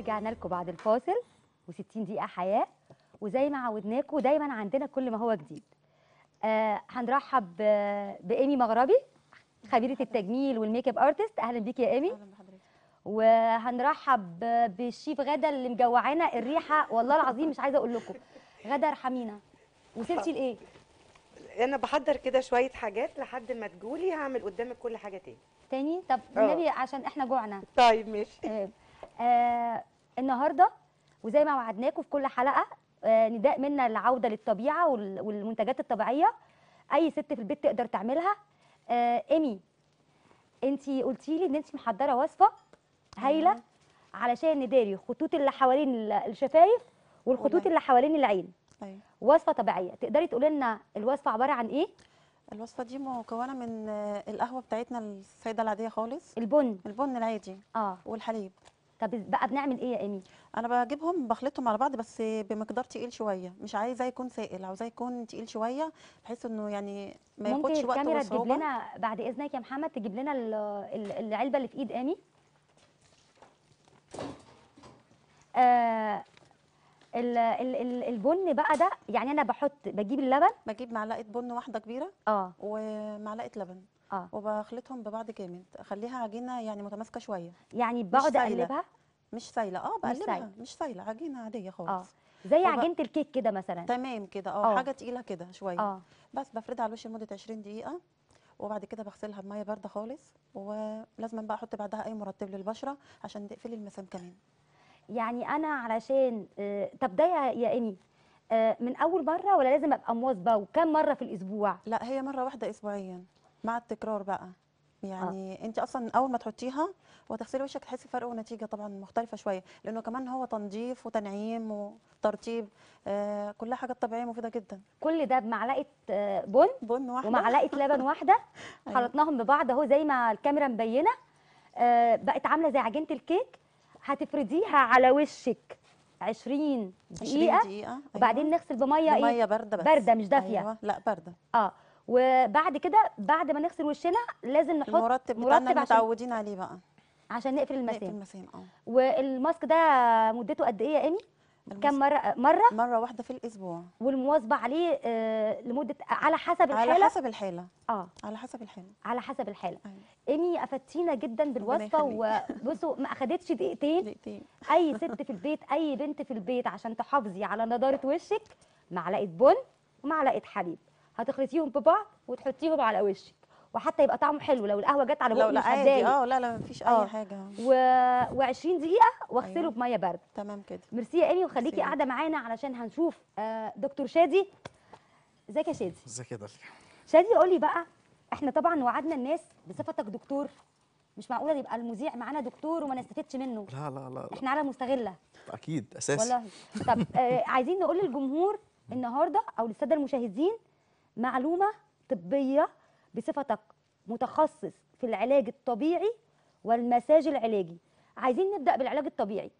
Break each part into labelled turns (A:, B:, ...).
A: ورجعنا لكم بعد الفاصل و60 دقيقه حياه وزي ما عودناكم دايما عندنا كل ما هو جديد آه هنرحب بايمي مغربي خبيره التجميل والميك اب ارتست اهلا بيك يا ايمي اهلا بحضرتك وهنرحب بالشيف غدا اللي مجوعانا الريحه والله العظيم مش عايزه اقول لكم غدا ارحمينا وصلتي لايه انا بحضر كده شويه حاجات لحد ما تجولي هعمل قدامك كل حاجه تاني تاني طب النبي آه. عشان احنا جوعنا طيب ماشي آه. آه النهارده وزي ما وعدناكم في كل حلقه آه نداء منا العوده للطبيعه والمنتجات الطبيعيه اي ست في البيت تقدر تعملها آه ايمي انت قلتي لي ان انت محضره وصفه هايله أيوة. علشان نداري خطوط اللي حوالين الشفايف والخطوط اللي حوالين العين أيوة. وصفه طبيعيه تقدري تقولي لنا الوصفه
B: عباره عن ايه الوصفه دي مكونه من آه، القهوه بتاعتنا السيدة العاديه خالص البن البن العادي اه والحليب طب بقى بنعمل ايه يا امي انا بجيبهم بخلطهم على بعض بس بمقدار تقيل شويه مش عايزاه يكون سائل عاوزاه يكون تقيل شويه بحيث انه يعني ما ياخدش وقت ممكن الكاميرا تجيب لنا بعد اذنك يا محمد تجيب لنا
A: العلبه اللي في ايد امي آه
B: البن بقى ده يعني انا بحط بجيب اللبن بجيب معلقه بن واحده كبيره اه ومعلقه لبن اه وبخلطهم ببعض جامد اخليها عجينه يعني متماسكه شويه يعني بقعد اقلبها مش سايله اه بقلبها مش سايله عجينه عاديه خالص آه. زي وب... عجينه الكيك كده مثلا تمام كده اه, آه. حاجه تقيله كده شويه آه. بس بفردها على الوش لمده 20 دقيقه وبعد كده بغسلها بميه بارده خالص ولازم بقى احط بعدها اي مرطب للبشره عشان تقفلي المسام كمان يعني انا علشان آه، طب ده يا امي آه، من اول مره ولا لازم ابقى مواظبه وكم مره في الاسبوع لا هي مره واحده اسبوعيا مع التكرار بقى يعني آه. انت اصلا اول ما تحطيها وتغسلي وشك تحسي فرق ونتيجه طبعا مختلفه شويه لانه كمان هو تنظيف وتنعيم وترطيب آه كلها حاجات طبيعيه مفيده جدا كل ده بمعلقه
A: آه، بن بن واحده ومعلقه لبن واحده حلطناهم أيوة. ببعض اهو زي ما الكاميرا مبينه آه بقت عامله زي عجينه الكيك هتفرديها على وشك 20 دقيقة, 20 دقيقة. أيوة. وبعدين نغسل بمية ايه؟ بمية باردة بس باردة مش دافية أيوة. لا باردة اه وبعد كده بعد ما نغسل وشنا لازم نحط المرطب بتاعنا اللي متعودين عليه بقى عشان نقفل المسام نقفل المسام اه والماسك ده مدته قد ايه يا امي؟ كم مره آه، مره مره واحده في الاسبوع والمواظبه عليه آه، لمده على حسب الحاله على حسب الحاله اه على حسب الحاله على حسب الحاله ايمي أيوة. افدتينا جدا بالوصفه وبصوا ما اخدتش دقيقتين دقيقتين اي ست في البيت اي بنت في البيت عشان تحافظي على نضاره وشك معلقه بن ومعلقه حليب هتخلطيهم ببعض وتحطيهم على وشك وحتى يبقى طعمه حلو لو القهوه جت على بقي مش هتضايق اه لا
B: لا مفيش اي آه. حاجه
A: و... و20 دقيقه واغسله أيوة. بميه بارده تمام كده ميرسي يا امي وخليكي قاعده معانا علشان هنشوف آه دكتور شادي ازيك يا شادي ازيك يا داليا شادي قولي بقى احنا طبعا وعدنا الناس بصفتك دكتور مش معقوله يبقى المذيع معانا دكتور وما نستفدش منه لا
C: لا لا, لا. احنا على مستغله اكيد اساسي
A: والله طب آه عايزين نقول للجمهور النهارده او للساده المشاهدين معلومه طبيه بصفتك متخصص في العلاج الطبيعي والمساج العلاجي عايزين نبدا بالعلاج الطبيعي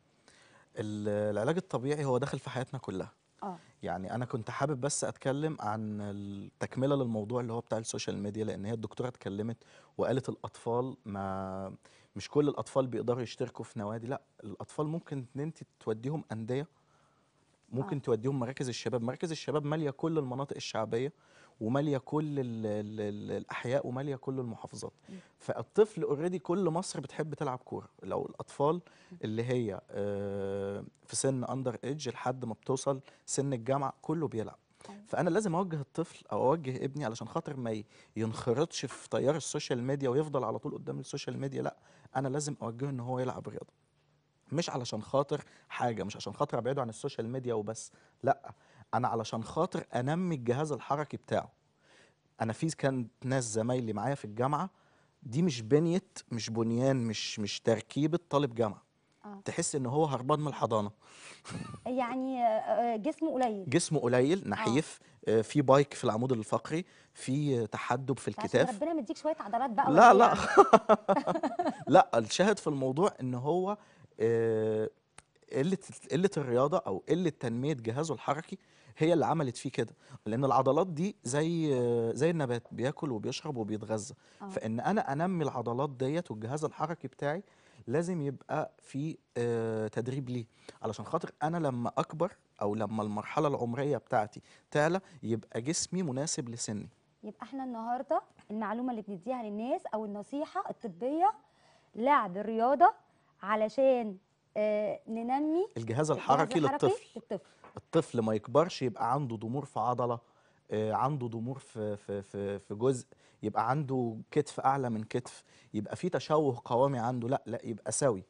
C: العلاج الطبيعي هو داخل في حياتنا كلها آه. يعني انا كنت حابب بس اتكلم عن التكمله للموضوع اللي هو بتاع السوشيال ميديا لان هي الدكتوره اتكلمت وقالت الاطفال ما مش كل الاطفال بيقدروا يشتركوا في نوادي لا الاطفال ممكن ان انت توديهم انديه ممكن آه. توديهم مراكز الشباب مراكز الشباب ماليه كل المناطق الشعبيه وماليه كل الـ الـ الـ الاحياء وماليه كل المحافظات م. فالطفل اوريدي كل مصر بتحب تلعب كوره لو الاطفال اللي هي آه، في سن اندر ايدج لحد ما بتوصل سن الجامعه كله بيلعب آه. فانا لازم اوجه الطفل او اوجه ابني علشان خاطر ما ينخرطش في تيار السوشيال ميديا ويفضل على طول قدام السوشيال ميديا لا انا لازم اوجهه ان هو يلعب رياضه مش علشان خاطر حاجه مش عشان خاطر ابعده عن السوشيال ميديا وبس لا انا علشان خاطر انمي الجهاز الحركي بتاعه انا في كان ناس زمايلي معايا في الجامعه دي مش بنيه مش بنيان مش مش تركيبه طالب جامعه آه. تحس ان هو هربان من الحضانه
A: يعني آه، آه، جسمه قليل
C: جسمه قليل آه. نحيف آه. في بايك في العمود الفقري في تحدب في الكتاف
A: ربنا مديك شويه عضلات بقى لا لا يعني.
C: لا الشاهد في الموضوع ان هو آه، قله قله الرياضه او قله تنميه جهازه الحركي هي اللي عملت فيه كده لان العضلات دي زي زي النبات بياكل وبيشرب وبيتغذى آه. فان انا انمي العضلات ديت والجهاز الحركي بتاعي لازم يبقى في آه، تدريب ليه علشان خاطر انا لما اكبر او لما المرحله العمريه بتاعتي تعلى يبقى جسمي مناسب لسني
A: يبقى احنا النهارده المعلومه اللي بنديها للناس او النصيحه الطبيه لعب الرياضه علشان آه، ننمي
C: الجهاز الحركي, الجهاز الحركي للطفل. الطفل الطفل ما يكبرش يبقى عنده ضمور في عضله آه، عنده ضمور في في في في جزء يبقى عنده كتف اعلى من كتف يبقى في تشوه قوامي عنده لا لا يبقى سوي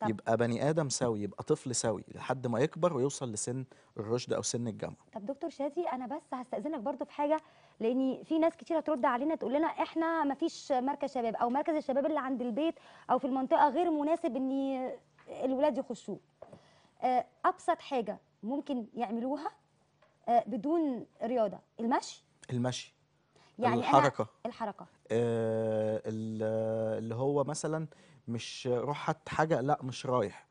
C: طب. يبقى بني ادم سوي يبقى طفل سوي لحد ما يكبر ويوصل لسن الرشد او سن الجامعه
A: طب دكتور شادي انا بس هستاذنك برضو في حاجه لاني في ناس كتير هترد علينا تقول لنا احنا ما فيش مركز شباب او مركز الشباب اللي عند البيت او في المنطقه غير مناسب ان الولاد يخشوه آه، ابسط حاجه ممكن يعملوها آه، بدون رياضه المشي
C: المشي يعني الحركه الحركه آه اللي هو مثلا مش روح هات حاجه لا مش رايح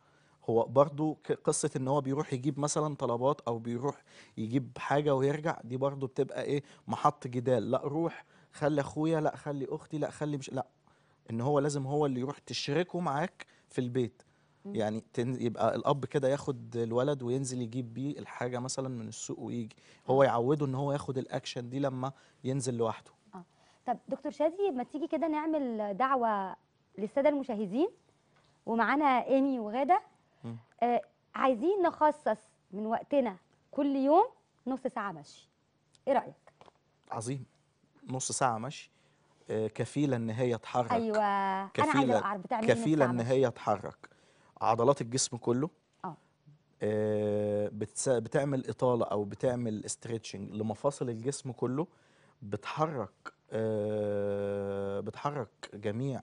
C: هو برضو قصة ان هو بيروح يجيب مثلا طلبات او بيروح يجيب حاجة ويرجع دي برضو بتبقى ايه محط جدال لا روح خلي اخويا لا خلي اختي لا خلي مش لا ان هو لازم هو اللي يروح تشركه معاك في البيت يعني يبقى الاب كده ياخد الولد وينزل يجيب بيه الحاجه مثلا من السوق ويجي هو آه. يعوده ان هو ياخد الاكشن دي لما ينزل لوحده
A: آه. طب دكتور شادي ما تيجي كده نعمل دعوه للساده المشاهدين ومعانا ايمي وغاده آه عايزين نخصص من وقتنا كل يوم نص ساعه مشي ايه رايك
C: عظيم نص ساعه مشي آه كفيله ان هي تحرك
A: ايوه كفيلة انا عايزه اعرف بتعمل كفيله ان هي
C: تحرك عضلات الجسم كله اه, آه، بتعمل اطاله او بتعمل استريتشنج لمفاصل الجسم كله بتحرك آه بتحرك جميع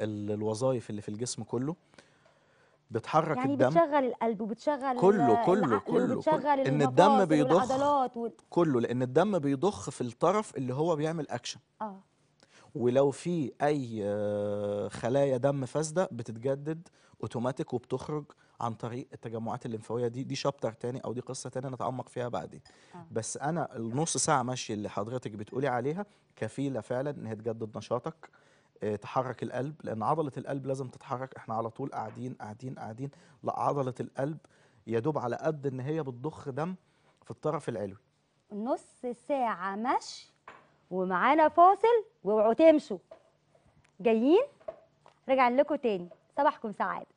C: الوظائف اللي في الجسم كله بتحرك يعني الدم
A: بتشغل القلب وبتشغل كله كله كله, بتشغل ان الدم بيضخ وال...
C: كله لان الدم بيضخ في الطرف اللي هو بيعمل اكشن اه ولو في اي آه، خلايا دم فاسده بتتجدد اوتوماتيك وبتخرج عن طريق التجمعات الليمفاويه دي دي شابتر تاني او دي قصه تانية نتعمق فيها بعدين آه. بس انا النص ساعه ماشي اللي حضرتك بتقولي عليها كفيله فعلا ان هي تجدد نشاطك آه، تحرك القلب لان عضله القلب لازم تتحرك احنا على طول قاعدين قاعدين قاعدين لا عضله القلب يا دوب على قد ان هي بتضخ دم في الطرف العلوي
A: نص ساعه مشي ومعانا فاصل واوعوا تمشوا جايين رجع لكم تاني صباحكم سعاده